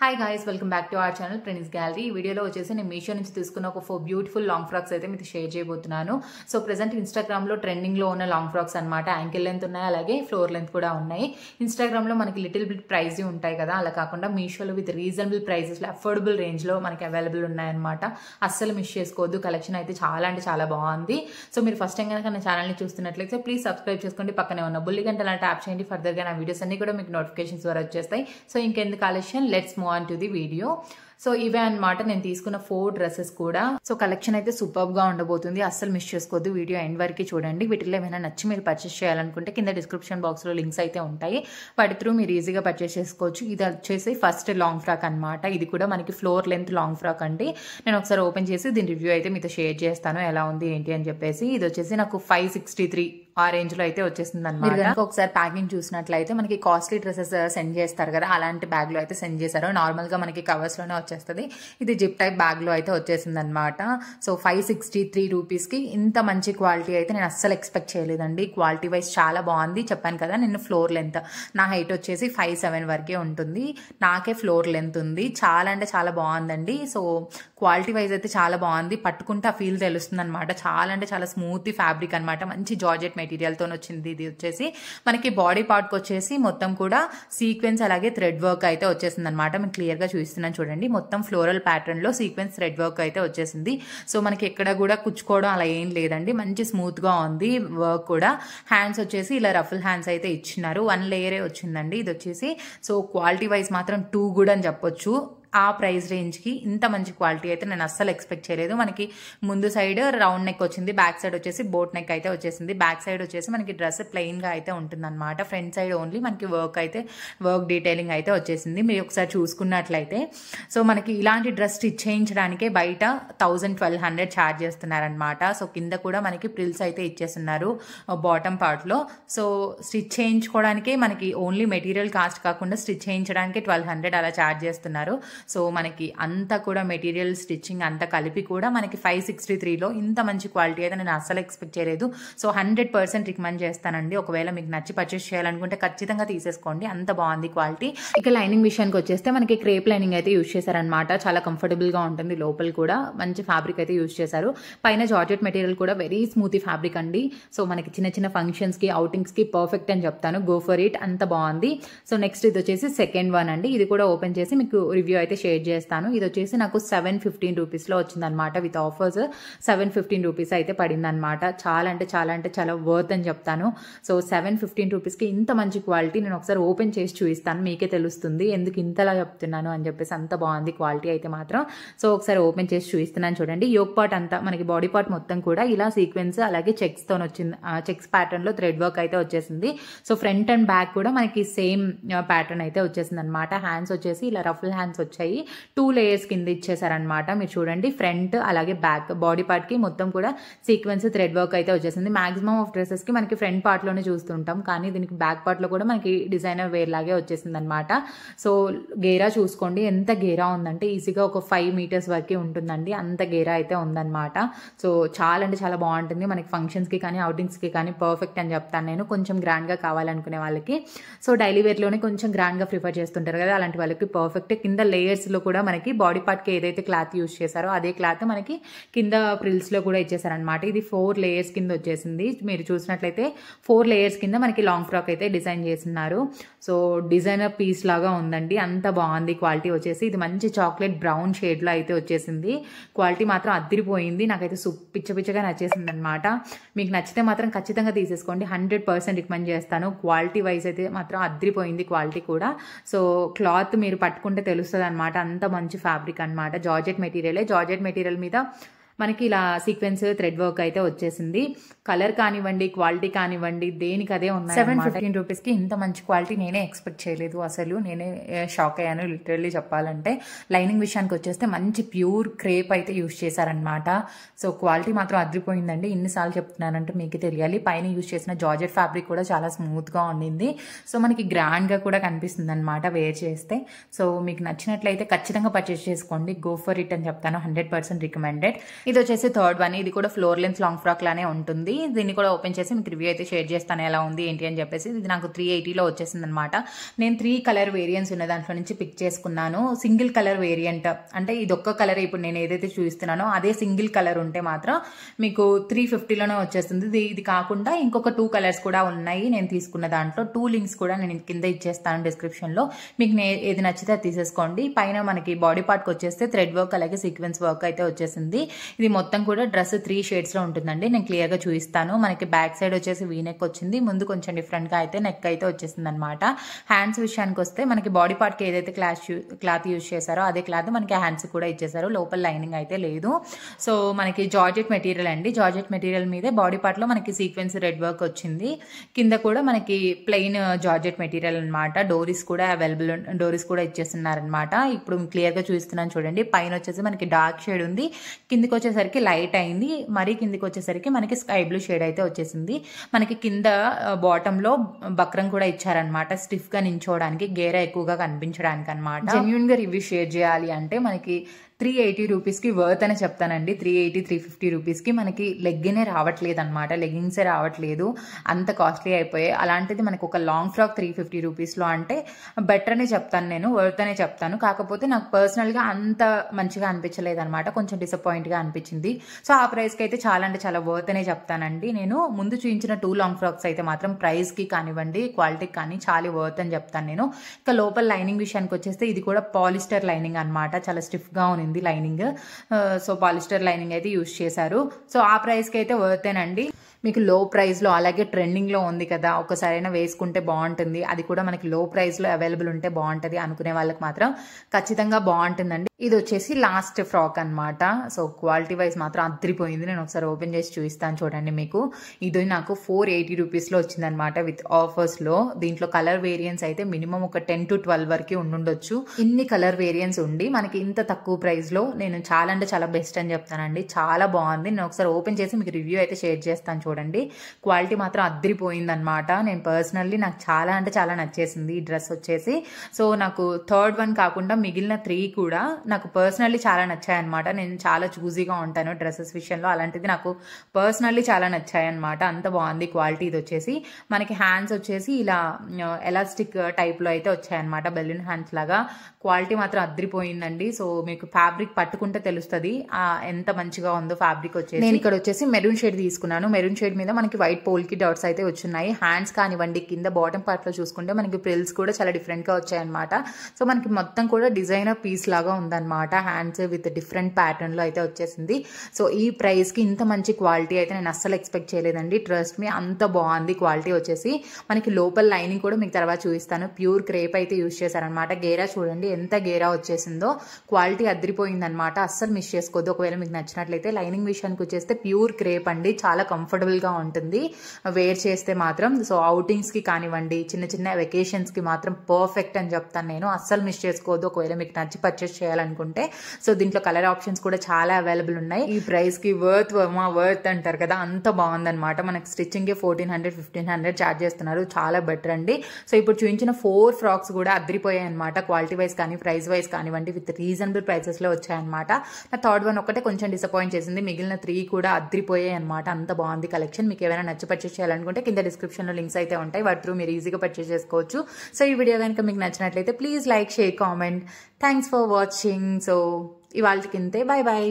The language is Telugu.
Hi guys welcome back to our channel Prince Gallery ఈ వీడియోలో వచ్చేసి నేను మీషో నుంచి తీసుకున్న ఒక ఫోర్ బ్యూటిఫుల్ లాంగ్ ఫ్రాక్స్ అయితే మీకు షేర్ చేయబోతున్నాను సో ప్రజెంట్ ఇన్స్టాగ్రామ్లో ట్రెండింగ్లో ఉన్న లాంగ్ ఫ్రాక్స్ అనమాట యాంకిల్ లెంత్ ఉన్నాయి అలాగే ఫ్లోర్ లెంత్ కూడా ఉన్నాయి ఇన్స్టాగ్రామ్లో మనకి లిటిల్ బిట్ ప్రైజ్ ఉంటాయి కదా అలా కాకుండా మీషోలో విత్ రీజనబుల్ ప్రైజెస్లో అఫోర్డబుల్ రేంజ్లో మనకి అవైలబుల్ ఉన్నాయన్నమాట అస్సలు మిస్ చేసుకోవద్దు కలెక్షన్ అయితే చాలా అంటే చాలా బాగుంది సో మీరు ఫస్ట్ టైం కనుక నా ఛానల్ని చూస్తున్నట్లయితే ప్లీజ్ సబ్స్క్రైబ్ చేసుకోండి పక్కనే ఉన్న బుల్లి గంటలా ట్యాప్ చేయండి ఫర్దర్గా నా వీడియోస్ అన్ని కూడా మీకు నోటిఫికేషన్స్ ద్వారా వచ్చేస్తాయి సో ఇంకెందుకు ఆలస్యం let's move on to the video. So ఇవే అనమాట నేను తీసుకున్న ఫోర్ డ్రెస్సెస్ కూడా సో కలెక్షన్ అయితే సూపర్ గా ఉండబోతుంది అస్సలు మిస్ చేసుకోవద్దు వీడియో ఎండ్ వరకు చూడండి వీటిలో ఏమైనా నచ్చి మీరు పర్చేస్ చేయాలనుకుంటే కింద డిస్క్రిప్షన్ బాక్స్ లో లింక్స్ అయితే ఉంటాయి వాటి త్రూ మీరు ఈజీగా పర్చేస్ చేసుకోవచ్చు ఇది వచ్చేసి ఫస్ట్ లాంగ్ ఫ్రాక్ అనమాట ఇది కూడా మనకి ఫ్లోర్ లెంత్ లాంగ్ ఫ్రాక్ అండి నేను ఒకసారి ఓపెన్ చేసి దీని రివ్యూ అయితే మీతో షేర్ చేస్తాను ఎలా ఉంది ఏంటి అని చెప్పేసి ఇది వచ్చేసి నాకు ఫైవ్ సిక్స్టీ త్రీ ఆ రేంజ్ లో అయితే వచ్చేసింది అనమాట ఒకసారి ప్యాకింగ్ చూసినట్లయితే మనకి కాస్ట్లీ డ్రెస్సెస్ సెండ్ చేస్తారు కదా అలాంటి బ్యాగ్ లో అయితే సెండ్ చేశారు నార్మల్ గా మనకి కవర్స్ లోనే వచ్చేస్తుంది ఇది జిప్ టైప్ బ్యాగ్లో అయితే వచ్చేసింది అనమాట సో ఫైవ్ సిక్స్టీ త్రీ రూపీస్కి ఇంత మంచి క్వాలిటీ అయితే నేను అస్సలు ఎక్స్పెక్ట్ చేయలేదండి క్వాలిటీ వైజ్ చాలా బాగుంది చెప్పాను కదా నేను ఫ్లోర్ లెంత్ నా హైట్ వచ్చేసి ఫైవ్ సెవెన్ వరకే ఉంటుంది నాకే ఫ్లోర్ లెంత్ ఉంది చాలా అంటే చాలా బాగుందండి సో క్వాలిటీ వైజ్ అయితే చాలా బాగుంది పట్టుకుంటే ఆ ఫీల్ తెలుస్తుంది అనమాట చాలా అంటే చాలా స్మూత్ ఫ్యాబ్రిక్ అనమాట మంచి జార్జెట్ మెటీరియల్తో వచ్చింది ఇది వచ్చేసి మనకి బాడీ పార్ట్కి వచ్చేసి మొత్తం కూడా సీక్వెన్స్ అలాగే థ్రెడ్ వర్క్ అయితే వచ్చేసింది అనమాట మేము క్లియర్గా చూస్తున్నాను చూడండి మొత్తం ఫ్లోరల్ ప్యాటర్న్లో సీక్వెన్స్ థ్రెడ్ వర్క్ అయితే వచ్చేసింది సో మనకి ఎక్కడ కూడా కుచ్చుకోవడం అలా ఏం లేదండి మంచి స్మూత్గా ఉంది వర్క్ కూడా హ్యాండ్స్ వచ్చేసి ఇలా రఫుల్ హ్యాండ్స్ అయితే ఇచ్చినారు వన్ లేయరే వచ్చిందండి ఇది వచ్చేసి సో క్వాలిటీ వైజ్ మాత్రం టూ గుడ్ అని చెప్పొచ్చు ఆ ప్రైస్ రేంజ్కి ఇంత మంచి క్వాలిటీ అయితే నేను అస్సలు ఎక్స్పెక్ట్ చేయలేదు మనకి ముందు సైడ్ రౌండ్ నెక్ వచ్చింది బ్యాక్ సైడ్ వచ్చేసి బోట్ నెక్ అయితే వచ్చేసింది బ్యాక్ సైడ్ వచ్చేసి మనకి డ్రెస్ ప్లెయిన్గా అయితే ఉంటుందన్నమాట ఫ్రంట్ సైడ్ ఓన్లీ మనకి వర్క్ అయితే వర్క్ డీటెయిలింగ్ అయితే వచ్చేసింది మీరు ఒకసారి చూసుకున్నట్లయితే సో మనకి ఇలాంటి డ్రెస్ స్టిచ్ చేయించడానికే బయట థౌజండ్ ట్వెల్వ్ హండ్రెడ్ ఛార్జ్ చేస్తున్నారనమాట సో కింద కూడా మనకి ప్రిల్స్ అయితే ఇచ్చేస్తున్నారు బాటమ్ పార్ట్లో సో స్టిచ్ చేయించుకోవడానికే మనకి ఓన్లీ మెటీరియల్ కాస్ట్ కాకుండా స్టిచ్ చేయించడానికే ట్వెల్వ్ హండ్రెడ్ అలా ఛార్జ్ చేస్తున్నారు సో మనకి అంత కూడా మెటీరియల్ స్టిచ్చింగ్ అంత కలిపి కూడా మనకి ఫైవ్ సిక్స్టీ త్రీలో ఇంత మంచి క్వాలిటీ అయితే నేను అస్సలు ఎక్స్పెక్ట్ చేయలేదు సో హండ్రెడ్ పర్సెంట్ రికమెండ్ చేస్తానండి ఒకవేళ మీకు నచ్చి పర్చేస్ చేయాలనుకుంటే ఖచ్చితంగా తీసేసుకోండి అంత బాగుంది క్వాలిటీ ఇక లైనింగ్ విషయానికి వచ్చేస్తే మనకి క్రేప్ లైనింగ్ అయితే యూజ్ చేశారనమాట చాలా కంఫర్టబుల్గా ఉంటుంది లోపల కూడా మంచి ఫ్యాబ్రిక్ అయితే యూజ్ చేశారు పైన జార్జెట్ మెటీరియల్ కూడా వెరీ స్మూతీ ఫ్యాబ్రిక్ అండి సో మనకి చిన్న చిన్న ఫంక్షన్స్కి అవుటింగ్స్కి పర్ఫెక్ట్ అని చెప్తాను గో ఫర్ ఇట్ అంత బాగుంది సో నెక్స్ట్ ఇది వచ్చేసి సెకండ్ వన్ అండి ఇది కూడా ఓపెన్ చేసి మీకు రివ్యూ అయితే షేర్ చేస్తాను ఇది వచ్చేసి నాకు సెవెన్ ఫిఫ్టీన్ రూపీస్లో వచ్చిందనమాట with offers seven fifteen rupees అయితే పడిందనమాట చాలా అంటే చాలా అంటే చాలా వర్త్ అని చెప్తాను సో సెవెన్ ఫిఫ్టీన్ రూపీస్కి ఇంత మంచి క్వాలిటీ నేను ఒకసారి ఓపెన్ చేసి చూపిస్తాను మీకే తెలుస్తుంది ఎందుకు ఇంతలా చెప్తున్నాను అని చెప్పేసి అంత బాగుంది క్వాలిటీ అయితే మాత్రం సో ఒకసారి ఓపెన్ చేసి చూపిస్తున్నాను చూడండి యోగ్ పార్ట్ అంతా మనకి బాడీ పార్ట్ మొత్తం కూడా ఇలా సీక్వెన్స్ అలాగే చెక్స్తో వచ్చింది చెక్స్ ప్యాటర్న్లో థ్రెడ్ వర్క్ అయితే వచ్చేసింది సో ఫ్రంట్ అండ్ బ్యాక్ కూడా మనకి సేమ్ ప్యాటర్న్ అయితే వచ్చేసింది అనమాట హ్యాండ్స్ వచ్చేసి ఇలా రఫుల్ హ్యాండ్స్ వచ్చాయి వచ్చాయి టూ లేయర్స్ కింద ఇచ్చేసారనమాట మీరు చూడండి ఫ్రంట్ అలాగే బ్యాక్ బాడీ పార్ట్కి మొత్తం కూడా సీక్వెన్స్ థ్రెడ్ వర్క్ అయితే వచ్చేసింది మాక్సిమం ఆఫ్ డ్రెస్సెస్కి మనకి ఫ్రంట్ పార్ట్లోనే చూస్తుంటాం కానీ దీనికి బ్యాక్ పార్ట్లో కూడా మనకి డిజైనర్ వేర్ లాగే వచ్చేసింది అనమాట సో గేరా చూసుకోండి ఎంత గేరా ఉందంటే ఈజీగా ఒక ఫైవ్ మీటర్స్ వరకు ఉంటుందండి అంత గేరా అయితే ఉందన్నమాట సో చాలా అంటే చాలా బాగుంటుంది మనకి ఫంక్షన్స్కి కానీ అవుటింగ్స్కి కానీ పర్ఫెక్ట్ అని చెప్తాను నేను కొంచెం గ్రాండ్గా కావాలనుకునే వాళ్ళకి సో డైలీ వేర్లోనే కొంచెం గ్రాండ్గా ప్రిఫర్ చేస్తుంటారు కదా అలాంటి వాళ్ళకి పర్ఫెక్ట్ కింద లేయర్ లో కూడా మనకి బాడీ పార్ట్కి ఏదైతే క్లాత్ యూజ్ చేశారో అదే క్లాత్ మనకి కింద లో కూడా ఇచ్చేసారనమాట ఇది ఫోర్ లేయర్స్ కింద వచ్చేసింది మీరు చూసినట్లయితే ఫోర్ లేయర్స్ కింద మనకి లాంగ్ ఫ్రాక్ అయితే డిజైన్ చేసినారు సో డిజైనర్ పీస్ లాగా ఉందండి అంత బాగుంది క్వాలిటీ వచ్చేసి ఇది మంచి చాక్లెట్ బ్రౌన్ షేడ్ లో అయితే వచ్చేసింది క్వాలిటీ మాత్రం అద్దరిపోయింది నాకైతే సూప్ పిచ్చ పిచ్చగా నచ్చేసింది అనమాట మీకు నచ్చితే మాత్రం ఖచ్చితంగా తీసేసుకోండి హండ్రెడ్ పర్సెంట్ రికమెండ్ చేస్తాను క్వాలిటీ వైజ్ అయితే మాత్రం అద్దరిపోయింది క్వాలిటీ కూడా సో క్లాత్ మీరు పట్టుకుంటే తెలుస్తుంది అనమాట అంత మంచి ఫ్యాబ్రిక్ అనమాట జార్జెట్ మెటీరియలే జార్జెట్ మెటీరియల్ మీద మనకి ఇలా సీక్వెన్స్ థ్రెడ్ వర్క్ అయితే వచ్చేసింది కలర్ కానివ్వండి క్వాలిటీ కానివ్వండి దేనికి అదే ఉన్నాయి సెవెన్ ఫిఫ్టీన్ కి ఇంత మంచి క్వాలిటీ నేనే ఎక్స్పెక్ట్ చేయలేదు అసలు నేనే షాక్ అయ్యాను లిటరల్లీ చెప్పాలంటే లైనింగ్ విషయానికి వచ్చేస్తే మంచి ప్యూర్ క్రేప్ అయితే యూజ్ చేశారనమాట సో క్వాలిటీ మాత్రం అదిరిపోయిందండి ఇన్నిసార్లు చెప్తున్నానంటే మీకు తెలియాలి పైన యూజ్ చేసిన జార్జెట్ ఫ్యాబ్రిక్ కూడా చాలా స్మూత్ గా ఉండింది సో మనకి గ్రాండ్ గా కూడా కనిపిస్తుంది అనమాట వేర్ చేస్తే సో మీకు నచ్చినట్లయితే ఖచ్చితంగా పర్చేస్ చేసుకోండి గో ఫర్ ఇట్ అని చెప్తాను హండ్రెడ్ పర్సెంట్ రికమెండెడ్ ఇది వచ్చేసి థర్డ్ వన్ ఇది కూడా ఫ్లోర్ లెన్స్ లాంగ్ ఫ్రాక్ లానే ఉంటుంది దీన్ని కూడా ఓపెన్ చేసి మీకు రివ్యూ అయితే షేర్ చేస్తాను ఎలా ఉంది ఏంటి అని చెప్పేసి ఇది నాకు త్రీ ఎయిటీలో వచ్చేసింది అనమాట నేను త్రీ కలర్ వేరియంట్స్ ఉన్న దాంట్లో నుంచి పిక్ చేసుకున్నాను సింగిల్ కలర్ వేరియంట్ అంటే ఇది ఒక్క కలర్ ఇప్పుడు నేను ఏదైతే చూపిస్తున్నానో అదే సింగిల్ కలర్ ఉంటే మాత్రం మీకు త్రీ ఫిఫ్టీలోనే వచ్చేస్తుంది ఇది కాకుండా ఇంకొక టూ కలర్స్ కూడా ఉన్నాయి నేను తీసుకున్న దాంట్లో టూ లింక్స్ కూడా నేను కింద ఇచ్చేస్తాను డిస్క్రిప్షన్లో మీకు ఏది నచ్చితే తీసేసుకోండి పైన మనకి బాడీ పార్ట్కి వచ్చేస్తే థ్రెడ్ వర్క్ అలాగే సీక్వెన్స్ వర్క్ అయితే వచ్చేసింది ఇది మొత్తం కూడా డ్రెస్ త్రీ షేడ్స్లో ఉంటుందండి నేను క్లియర్గా చూపిస్తాను మనకి బ్యాక్ సైడ్ వచ్చేసి వీ నెక్ వచ్చింది ముందు కొంచెం డిఫరెంట్గా అయితే నెక్ అయితే వచ్చేసింది అనమాట హ్యాండ్స్ విషయానికి వస్తే మనకి బాడీ పార్ట్కి ఏదైతే క్లాత్ క్లాత్ యూజ్ చేశారో అదే క్లాత్ మనకి హ్యాండ్స్ కూడా ఇచ్చేసారు లోపల లైనింగ్ అయితే లేదు సో మనకి జార్జెట్ మెటీరియల్ అండి జార్జెట్ మెటీరియల్ మీదే బాడీ పార్ట్లో మనకి సీక్వెన్స్ రెడ్ వర్క్ వచ్చింది కింద కూడా మనకి ప్లెయిన్ uh, జార్జెట్ మెటీరియల్ అనమాట డోరీస్ కూడా అవైలబుల్ డోరీస్ కూడా ఇచ్చేస్తున్నారనమాట ఇప్పుడు క్లియర్గా చూస్తున్నాను చూడండి పైన వచ్చేసి మనకి డార్క్ షేడ్ ఉంది కిందకి వచ్చేసరికి లైట్ అయింది మరీ కిందికి వచ్చేసరికి మనకి స్కై బ్లూ షేడ్ అయితే వచ్చేసింది మనకి కింద బాటంలో బక్రం కూడా ఇచ్చారనమాట స్టిఫ్గా నించోవడానికి గేర ఎక్కువగా కనిపించడానికి అనమాట జెన్యున్గా రివ్యూ షేర్ చేయాలి అంటే మనకి త్రీ ఎయిటీ రూపీస్కి వర్త్ అని చెప్తానండి త్రీ ఎయిటీ త్రీ ఫిఫ్టీ రూపీస్కి మనకి లెగ్గినే రావట్లేదు అనమాట లెగ్గింగ్సే రావట్లేదు అంత కాస్ట్లీ అయిపోయాయి అలాంటిది మనకు ఒక లాంగ్ ఫ్రాక్ త్రీ ఫిఫ్టీ రూపీస్లో అంటే బెటర్ అనే చెప్తాను నేను వర్త్ అనే చెప్తాను కాకపోతే నాకు పర్సనల్గా అంత మంచిగా అనిపించలేదు అనమాట కొంచెం డిసప్పాయింట్గా అనిపించింది సో ఆ ప్రైస్కి అయితే చాలా అంటే చాలా వర్త్ అనే చెప్తానండి నేను ముందు చూపించిన టూ లాంగ్ ఫ్రాక్స్ అయితే మాత్రం ప్రైస్కి కానివ్వండి క్వాలిటీకి కానీ చాలా వర్త్ అని చెప్తాను నేను ఇంకా లోపల లైనింగ్ విషయానికి వచ్చేస్తే ఇది కూడా పాలిస్టర్ లైనింగ్ అనమాట చాలా స్టిఫ్గా ఉంది ఉంది లైనింగ్ సో పాలిస్టర్ లైనింగ్ అయితే యూజ్ చేశారు సో ఆ ప్రైస్కి అయితే వర్తేనండి మీకు లో ప్రైస్లో అలాగే ట్రెండింగ్లో ఉంది కదా ఒకసారైనా వేసుకుంటే బాగుంటుంది అది కూడా మనకి లో ప్రైస్లో అవైలబుల్ ఉంటే బాగుంటుంది అనుకునే వాళ్ళకి మాత్రం ఖచ్చితంగా బాగుంటుందండి ఇది వచ్చేసి లాస్ట్ ఫ్రాక్ అనమాట సో క్వాలిటీ వైజ్ మాత్రం అద్దరిపోయింది నేను ఒకసారి ఓపెన్ చేసి చూపిస్తాను చూడండి మీకు ఇది నాకు ఫోర్ ఎయిటీ రూపీస్లో వచ్చిందనమాట విత్ ఆఫర్స్లో దీంట్లో కలర్ వేరియన్స్ అయితే మినిమం ఒక టెన్ టు ట్వెల్వ్ వరకు ఉండుండొచ్చు ఇన్ని కలర్ వేరియన్స్ ఉండి మనకి ఇంత తక్కువ ప్రైస్లో నేను చాలా అంటే చాలా బెస్ట్ అని చెప్తానండి చాలా బాగుంది నేను ఒకసారి ఓపెన్ చేసి మీకు రివ్యూ అయితే షేర్ చేస్తాను చూడండి క్వాలిటీ మాత్రం అనమాట నేను పర్సనల్లీ నాకు చాలా అంటే చాలా నచ్చేసింది ఈ డ్రెస్ వచ్చేసి సో నాకు థర్డ్ వన్ కాకుండా మిగిలిన త్రీ కూడా నాకు పర్సనల్లీ చాలా నచ్చాయన్నమాట నేను చాలా చూజీగా ఉంటాను డ్రెస్సెస్ విషయంలో అలాంటిది నాకు పర్సనల్లీ చాలా నచ్చాయన్నమాట అంత బాగుంది క్వాలిటీ ఇది వచ్చేసి మనకి హ్యాండ్స్ వచ్చేసి ఇలా ఎలాస్టిక్ టైప్లో అయితే వచ్చాయన్నమాట బెలూన్ హ్యాండ్స్ లాగా క్వాలిటీ మాత్రం అద్రిపోయిందండి సో మీకు ఫ్యాబ్రిక్ పట్టుకుంటే తెలుస్తుంది ఎంత మంచిగా ఉందో ఫ్యాబ్రిక్ వచ్చేసి నేను ఇక్కడ వచ్చేసి మెరూన్ షేడ్ తీసుకున్నాను మెరూన్ షేడ్ మీద మనకి వైట్ పోల్కి డౌట్స్ అయితే వచ్చినాయి హ్యాండ్స్ కానివ్వండి కింద బాటమ్ పార్ట్లో చూసుకుంటే మనకి ప్రిల్స్ కూడా చాలా డిఫరెంట్గా వచ్చాయన్నమాట సో మనకి మొత్తం కూడా డిజైనర్ పీస్ లాగా ఉంది అనమాట హ్యాండ్స్ విత్ డిఫరెంట్ ప్యాటర్న్లో అయితే వచ్చేసింది సో ఈ ప్రైస్కి ఇంత మంచి క్వాలిటీ అయితే నేను అస్సలు ఎక్స్పెక్ట్ చేయలేదండి ట్రస్ట్ మీ అంత బాగుంది క్వాలిటీ వచ్చేసి మనకి లోపల లైనింగ్ కూడా మీకు తర్వాత చూపిస్తాను ప్యూర్ క్రేప్ అయితే యూజ్ చేశారనమాట గేరా చూడండి ఎంత గేరా వచ్చేసిందో క్వాలిటీ అదిరిపోయిందనమాట అస్సలు మిస్ చేసుకోవద్దు ఒకవేళ మీకు నచ్చినట్లయితే లైనింగ్ విషయానికి వచ్చేస్తే ప్యూర్ క్రేప్ అండి చాలా కంఫర్టబుల్గా ఉంటుంది వేర్ చేస్తే మాత్రం సో అవుటింగ్స్కి కానివ్వండి చిన్న చిన్న వెకేషన్స్కి మాత్రం పర్ఫెక్ట్ అని చెప్తాను నేను అస్సలు మిస్ చేసుకోవద్దు ఒకవేళ మీకు నచ్చి పర్చేస్ చేయాలని చేయాలనుకుంటే సో దీంట్లో కలర్ ఆప్షన్స్ కూడా చాలా అవైలబుల్ ఉన్నాయి ఈ ప్రైస్ కి వర్త్ మా వర్త్ అంటారు కదా అంత బాగుందనమాట మనకి stitching fourteen hundred fifteen hundred charge చేస్తున్నారు చాలా బెటర్ అండి సో ఇప్పుడు చూపించిన ఫోర్ ఫ్రాక్స్ కూడా అదిరిపోయాయి అనమాట క్వాలిటీ వైజ్ కానీ ప్రైస్ వైజ్ కానివ్వండి విత్ రీజనబుల్ ప్రైసెస్ లో వచ్చాయన్నమాట నా థర్డ్ వన్ ఒకటే కొంచెం డిసప్పాయింట్ చేసింది మిగిలిన త్రీ కూడా అదిరిపోయాయి అనమాట అంత బాగుంది కలెక్షన్ మీకు ఏమైనా నచ్చి పర్చేస్ చేయాలనుకుంటే కింద డిస్క్రిప్షన్ లో లింక్స్ అయితే ఉంటాయి వాటి త్రూ మీరు ఈజీగా పర్చేస్ చేసుకోవచ్చు సో ఈ వీడియో కనుక మీకు నచ్చినట్లయితే please like share comment thanks for watching watching so ఇవాళకింతే బాయ్ బాయ్